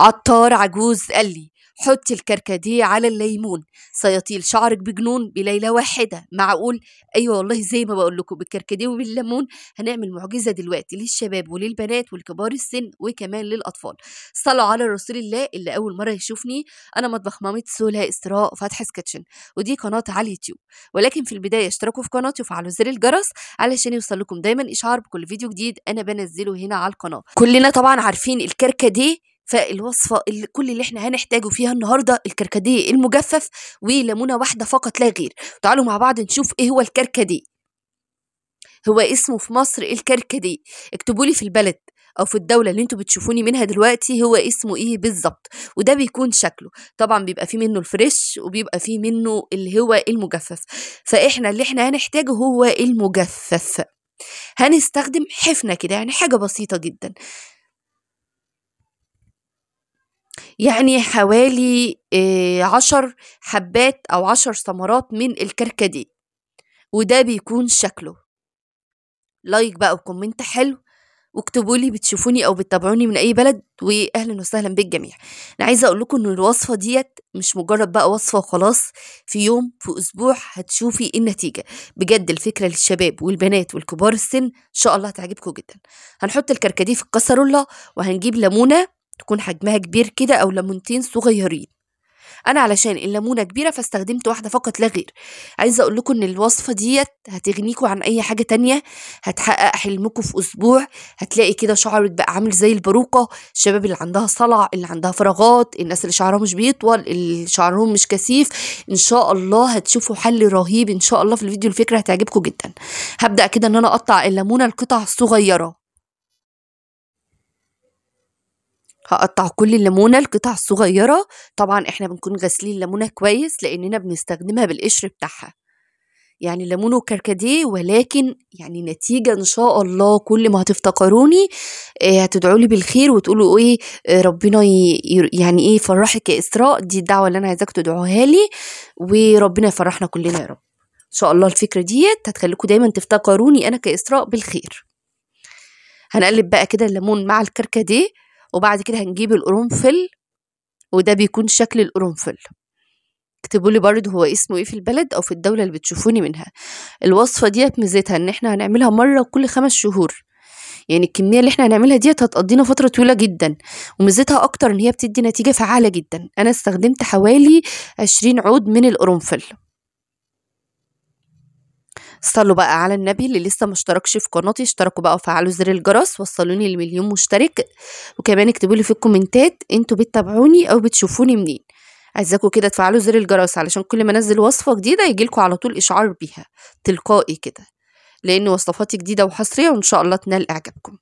عطار عجوز قال لي حطي الكركديه على الليمون سيطيل شعرك بجنون بليله واحده معقول ايوه والله زي ما بقول لكم بالكركديه وبالليمون هنعمل معجزه دلوقتي للشباب وللبنات ولكبار السن وكمان للاطفال صلوا على رسول الله اللي اول مره يشوفني انا مطبخ مامي سولا استراء فتح سكتشن ودي قناه على اليوتيوب ولكن في البدايه اشتركوا في قناتي وفعلوا زر الجرس علشان يوصل لكم دايما اشعار بكل فيديو جديد انا بنزله هنا على القناه كلنا طبعا عارفين الكركديه فالوصفة اللي كل اللي احنا هنحتاجه فيها النهاردة الكركديه المجفف وليمونة واحدة فقط لا غير تعالوا مع بعض نشوف ايه هو الكركديه هو اسمه في مصر الكركديه لي في البلد او في الدوله اللي انتوا بتشوفوني منها دلوقتي هو اسمه ايه بالظبط وده بيكون شكله طبعا بيبقى فيه منه الفريش وبيبقى فيه منه اللي هو المجفف فاحنا اللي احنا هنحتاجه هو المجفف هنستخدم حفنه كده يعني حاجه بسيطه جدا يعني حوالي آه، عشر حبات أو عشر ثمرات من الكركديه وده بيكون شكله لايك بقى وكومنت حلو واكتبوا لي بتشوفوني او بتتابعوني من اي بلد واهلا وسهلا بالجميع انا عايزه اقول لكم ان الوصفه ديت مش مجرد بقى وصفه وخلاص في يوم في اسبوع هتشوفي إيه النتيجه بجد الفكره للشباب والبنات والكبار السن ان شاء الله هتعجبكم جدا هنحط الكركديه في الكسرولة وهنجيب ليمونه تكون حجمها كبير كده أو ليمونتين صغيرين أنا علشان الليمونة كبيرة فاستخدمت واحدة فقط لا غير عايزة أقول لكم إن الوصفة ديت هتغنيكوا عن أي حاجة تانية هتحقق حلمكوا في أسبوع هتلاقي كده شعرك بقى عامل زي الباروكة الشباب اللي عندها صلع اللي عندها فراغات الناس اللي شعرها مش بيطول اللي شعرهم مش كثيف إن شاء الله هتشوفوا حل رهيب إن شاء الله في الفيديو الفكرة هتعجبكم جدا هبدأ كده إن أنا أقطع الليمونة لقطع صغيرة هقطع كل الليمونه لقطع صغيره طبعا احنا بنكون غاسلين الليمونه كويس لاننا بنستخدمها بالقشر بتاعها يعني ليمون وكركديه ولكن يعني نتيجة إن شاء الله كل ما هتفتكروني آه، هتدعوا لي بالخير وتقولوا إيه آه، ربنا يعني إيه يفرحك يا إسراء دي الدعوة اللي أنا عايزاك تدعوها لي وربنا يفرحنا كلنا يا رب إن شاء الله الفكرة ديت هتخليكم دايما تفتكروني أنا كإسراء بالخير هنقلب بقى كده الليمون مع الكركديه وبعد كده هنجيب القرنفل وده بيكون شكل القرنفل اكتبوا لي برضه هو اسمه ايه في البلد او في الدوله اللي بتشوفوني منها الوصفه ديت ميزتها ان احنا هنعملها مره كل خمس شهور يعني الكميه اللي احنا هنعملها ديت هتقضينا فتره طويله جدا وميزتها اكتر ان هي بتدي نتيجه فعاله جدا انا استخدمت حوالي عشرين عود من القرنفل صلوا بقى على النبي اللي لسه مشتركش في قناتي اشتركوا بقى وفعلوا زر الجرس وصلوني لمليون مشترك وكمان اكتبوا لي في الكومنتات انتوا بتتابعوني او بتشوفوني منين عايزاكم كده تفعلوا زر الجرس علشان كل ما انزل وصفه جديده يجيلكوا على طول اشعار بيها تلقائي كده لان وصفاتي جديده وحصريه وان شاء الله تنال اعجابكم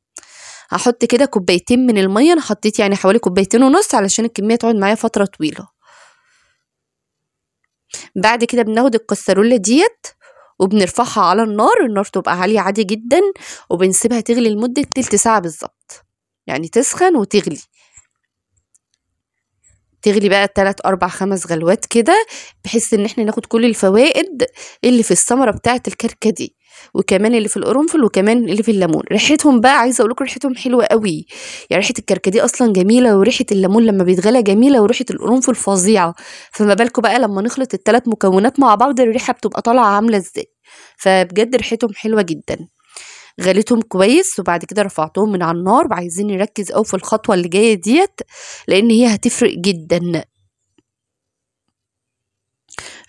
هحط كده كوبايتين من الميه انا حطيت يعني حوالي كوبايتين ونص علشان الكميه تقعد معايا فتره طويله بعد كده بناخد الكسرولة ديت وبنرفعها على النار النار تبقى عالية عادي جدا وبنسيبها تغلي لمدة تلت ساعة بالظبط يعني تسخن وتغلي تغلي بقى تلات أربع خمس غلوات كده بحيث إن احنا ناخد كل الفوائد اللي في الثمرة بتاعة الكركديه وكمان اللي في القرنفل وكمان اللي في الليمون ريحتهم بقى عايزه اقول لكم ريحتهم حلوه قوي يعني ريحه الكركديه اصلا جميله وريحه الليمون لما بيتغلى جميله وريحه القرنفل فظيعه فما بالكم بقى لما نخلط الثلاث مكونات مع بعض الريحه بتبقى طالعه عامله ازاي فبجد ريحتهم حلوه جدا غليتهم كويس وبعد كده رفعتهم من على النار وعايزين نركز قوي في الخطوه اللي جايه ديت لان هي هتفرق جدا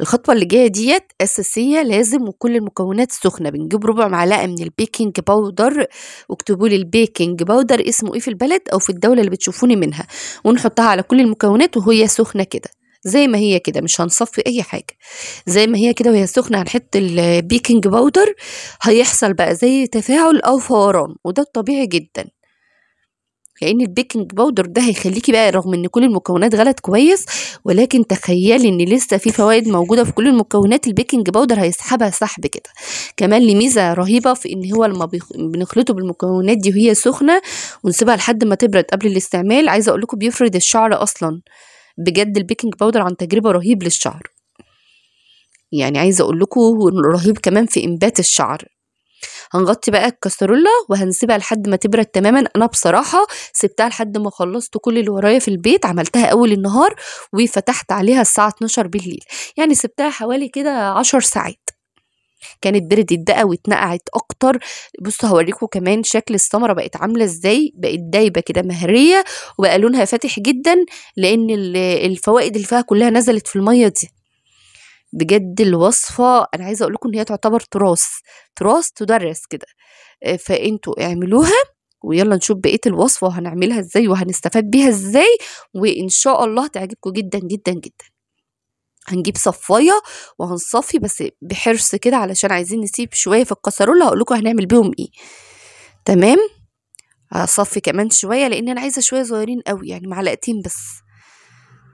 الخطوة اللي جاية ديت أساسية لازم وكل المكونات سخنة بنجيب ربع معلقة من البيكنج باودر واكتبوا لي البيكنج باودر اسمه ايه في البلد أو في الدولة اللي بتشوفوني منها ونحطها على كل المكونات وهي سخنة كده زي ما هي كده مش هنصفي اي حاجه زي ما هي كده وهي سخنه هنحط البيكنج باودر هيحصل بقى زي تفاعل او فوران وده الطبيعي جدا لان البيكنج باودر ده هيخليكي بقى رغم ان كل المكونات غلط كويس ولكن تخيلي ان لسه في فوائد موجوده في كل المكونات البيكنج باودر هيسحبها سحب كده كمان ليه ميزه رهيبه في ان هو لما بنخلطه بالمكونات دي وهي سخنه ونسيبها لحد ما تبرد قبل الاستعمال عايزه اقول لكم بيفرد الشعر اصلا بجد البيكنج باودر عن تجربه رهيب للشعر يعني عايزه اقول لكم رهيب كمان في انبات الشعر هنغطي بقى الكسرولة وهنسيبها لحد ما تبرد تماما انا بصراحه سبتها لحد ما خلصت كل اللي ورايا في البيت عملتها اول النهار وفتحت عليها الساعه 12 بالليل يعني سبتها حوالي كده 10 ساعات كانت بردت بقى واتنقعت اكتر بصوا هوريكم كمان شكل الثمره بقت عامله ازاي بقت دايبه كده مهريه وبقى لونها فاتح جدا لان الفوائد اللي فيها كلها نزلت في الميه دي بجد الوصفة أنا عايزة أقولكم إن هي تعتبر تراث تراث تدرس كده آه، فأنتوا اعملوها ويلا نشوف بقية الوصفة وهنعملها إزاي وهنستفاد بيها إزاي وإن شاء الله تعجبكم جدا جدا جدا هنجيب صفايه وهنصفي بس بحرص كده علشان عايزين نسيب شويه في الكسرولة هقول لكم هنعمل بيهم ايه تمام هصفي كمان شويه لان انا عايزه شويه صغيرين قوي يعني معلقتين بس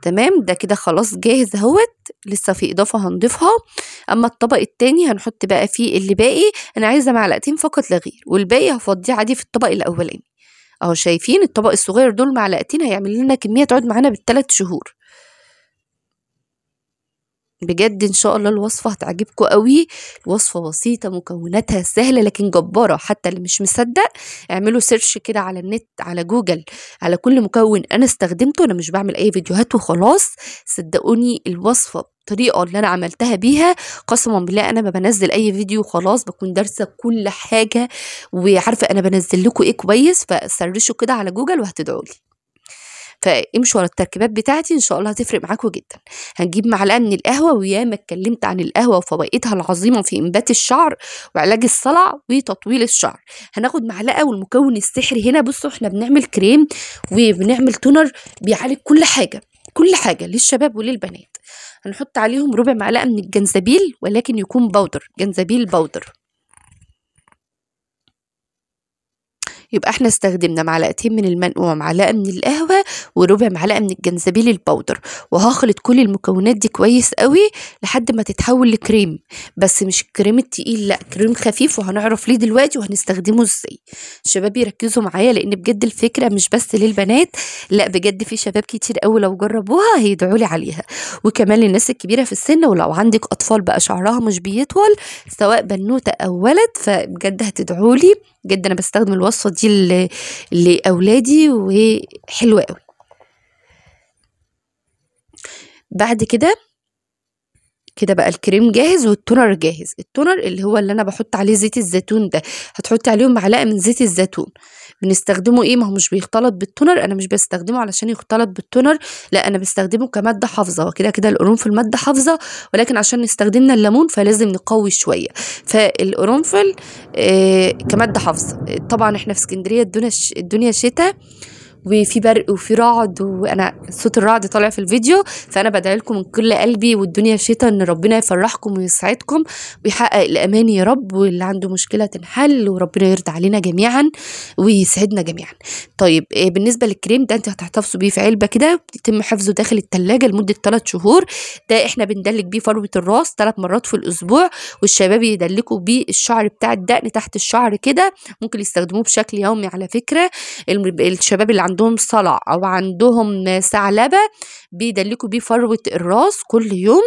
تمام ده كده خلاص جاهز اهوت لسه في اضافه هنضيفها اما الطبق التاني هنحط بقى فيه اللي باقي انا عايزه معلقتين فقط لا غير والباقي هفضيه عادي في الطبق الاولاني اهو شايفين الطبق الصغير دول معلقتين هيعمل لنا كميه تقعد معانا بالثلاث شهور بجد ان شاء الله الوصفه هتعجبكم قوي الوصفه بسيطه مكوناتها سهله لكن جباره حتى اللي مش مصدق اعملوا سيرش كده على النت على جوجل على كل مكون انا استخدمته انا مش بعمل اي فيديوهات وخلاص صدقوني الوصفه الطريقه اللي انا عملتها بيها قسما بالله انا ما بنزل اي فيديو خلاص بكون دارسه كل حاجه وعارفه انا بنزل لكم ايه كويس فسرشوا كده على جوجل وهتدعوا لي فامشوا ورا التركيبات بتاعتي ان شاء الله هتفرق معاكم جدا هنجيب معلقه من القهوه وياما اتكلمت عن القهوه وفوائدها العظيمه في انبات الشعر وعلاج الصلع وتطويل الشعر هناخد معلقه والمكون السحري هنا بصوا احنا بنعمل كريم وبنعمل تونر بيعالج كل حاجه كل حاجة للشباب وللبنات هنحط عليهم ربع معلقة من الجنزبيل ولكن يكون بودر جنزبيل بودر يبقى احنا استخدمنا معلقتين من المنقوع ومعلقه من القهوه وربع معلقه من الجنزبيل البودر وهخلط كل المكونات دي كويس قوي لحد ما تتحول لكريم بس مش الكريم التقيل لا كريم خفيف وهنعرف ليه دلوقتي وهنستخدمه ازاي شباب يركزوا معايا لان بجد الفكره مش بس للبنات لا بجد في شباب كتير قوي لو جربوها هيدعوا لي عليها وكمان للناس الكبيره في السن ولو عندك اطفال بقى شعرها مش بيطول سواء بنوته او ولد فبجد هتدعوا لي جدا انا بستخدم الوصفه دي لاولادي حلوه قوي بعد كده كده بقى الكريم جاهز والتونر جاهز التونر اللي هو اللي انا بحط عليه زيت الزيتون ده هتحطي عليهم معلقه من زيت الزيتون بنستخدمه ايه ما هو مش بيختلط بالتونر انا مش بستخدمه علشان يختلط بالتونر لا انا بستخدمه كماده حافظه وكده كده القرنفل ماده حافظه ولكن عشان استخدمنا الليمون فلازم نقوي شويه فالقرنفل آه كماده حافظه طبعا احنا في اسكندريه الدنيا الدنيا شتاء وفي برق وفي رعد وانا صوت الرعد طالع في الفيديو فانا بدعي لكم من كل قلبي والدنيا شتا ان ربنا يفرحكم ويسعدكم ويحقق الامان يا رب واللي عنده مشكله تنحل وربنا يرضى علينا جميعا ويسعدنا جميعا طيب آه، بالنسبه للكريم ده انت هتحتفظوا بيه في علبه كده بيتم حفظه داخل التلاجة لمده 3 شهور ده احنا بندلك بيه فروه الراس ثلاث مرات في الاسبوع والشباب يدلكوا بيه الشعر بتاع الدقن تحت الشعر كده ممكن يستخدموه بشكل يومي على فكره الشباب اللي عندهم صلع أو عندهم ثعلبة بيدلكوا بيه فروة الراس كل يوم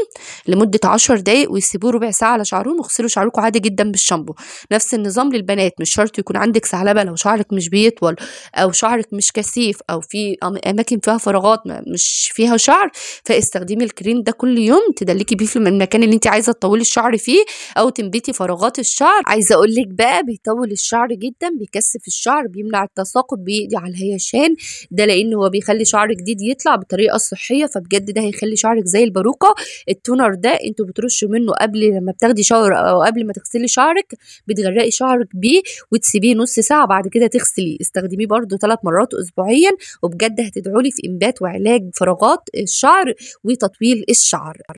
لمدة عشر دقايق ويسيبوه ربع ساعة على شعرهم واغسلوا شعركم عادي جدا بالشامبو نفس النظام للبنات مش شرط يكون عندك ثعلبة لو شعرك مش بيطول أو شعرك مش كثيف أو في أماكن فيها فراغات مش فيها شعر فاستخدمي الكريم ده كل يوم تدلكي بيه في المكان اللي انت عايزة تطولي الشعر فيه أو تنبتي فراغات الشعر عايزة اقول لك بقى بيطول الشعر جدا بيكثف الشعر بيمنع التساقط بيقضي على الهيشان ده لان هو بيخلي شعر جديد يطلع بطريقه صحيه فبجد ده هيخلي شعرك زي الباروكه التونر ده انتوا بترشوا منه قبل لما بتاخدي شاور او قبل ما تغسلي شعرك بتغرقي شعرك بيه وتسيبيه نص ساعه بعد كده تغسلي استخدميه برده ثلاث مرات اسبوعيا وبجد هتدعولي في انبات وعلاج فراغات الشعر وتطويل الشعر